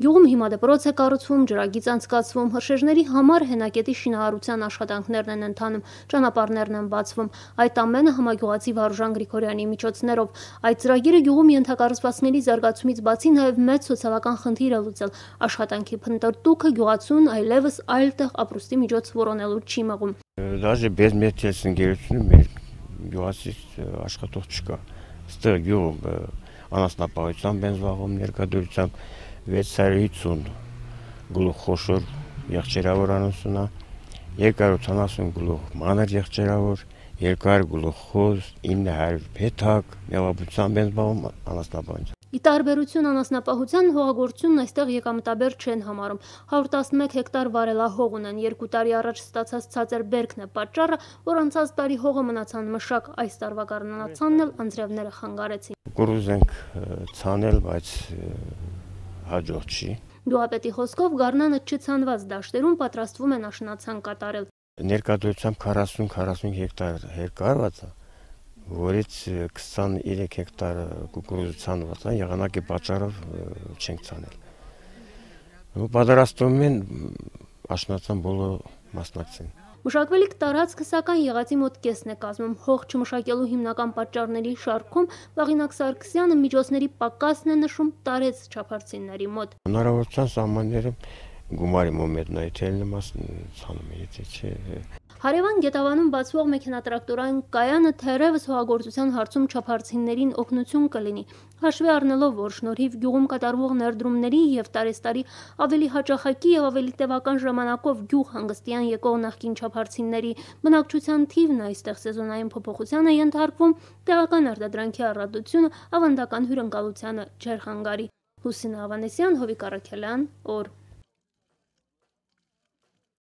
Գյուղում հիմա դպրոց է կառուցվում, ջրագից անցկացվում, հրշեջների համար հենակետի շինարարության աշխատանքներն են ընթանում, ճանապարհներն են բացվում։ Այդ ամենը համագյուղացի Վարուժան Գրիգորյանի միջոցներով։ Այդ ծրագիրը գյուղում ենթակառուցվածքների զարգացումից բացի նաև մեծ սոցիալական խնդիր է լուծել։ Աշխատանքի փնտրտուքը գյուղացուն այլևս այլ տեղ ապրուստի միջոց որոնելու չի մղում։ Դաժե без մեծ ընկերությունը մեր գյուղացից աշխատող չկա։ Ստեղ գյուղը անասնապահությամբ են զբաղվում ներկայությամբ 650 գլուխոշոր եղջերավորանությունա, 270 գլուխ մանր եղջերավոր, 200 գլուխոզ, 900 փեթակ, մեղաբությամբ են զբաղվում անասնապահությամբ։ Ի տարբերություն անասնապահության հողագործությունն այստեղ եկամտաբեր չեն համարում։ 111 հեկտար վարելահող ունեն։ Երկու տարի առաջ ստացած ցածր բերքն է պատճառը, որ անցած տարի հողը մնացան մշակ, այս տարվա գարնանացանն էլ անձրևները խանգարեցին։ Կորուզ ենք ցանել, բայց հաջող չի։ Դուապետի խոսքով Գառնանը չցանված դաշտերում պատրաստվում են աշնացան կատարել։ Ներկայությամբ 40-45 հեկտար հերկարված է, որից 23 հեկտար կուկուրուզը ցանված է, եղանակի պատճառով չենք ցանել։ Ու պատրաստում են աշնացան բոլոր մասնակցին։ Մշակվելիք տարածքը սակայն եղածի մոտ կեսն է կազմում։ Հող չմշակելու հիմնական պատճառների շարքում Վաղինակ Սարգսյանը միջոցների պակասն է նշում տարեց չափարցիների մոտ։ Հնարավորության սահմաններում գումարի մոմետնայի թելնը մասն ցանում է, եթե չէ Հարևան Գետավանում բացվող մեքենատրակտորային կայանը թերևս հողագործության հարցում չափարցիններին օգնություն կլինի։ Հաշվի առնելով, որ շնորհիվ գյուղում կատարվող ներդրումների եւ տարեստարի ավելի հաճախակի եւ ավելի տևական ժամանակով գյուղ հանգստյան եկող նախկին չափարցինների բնակչության թիվն այստեղ սեզոնային փոփոխության է ենթարկվում, տեղական արտադրանքի առատությունը ավանդական հյուրընկալությանը չեր խանգարի։ Հուսին Ավանեսյան, Հովիկ Արաքելյան, օր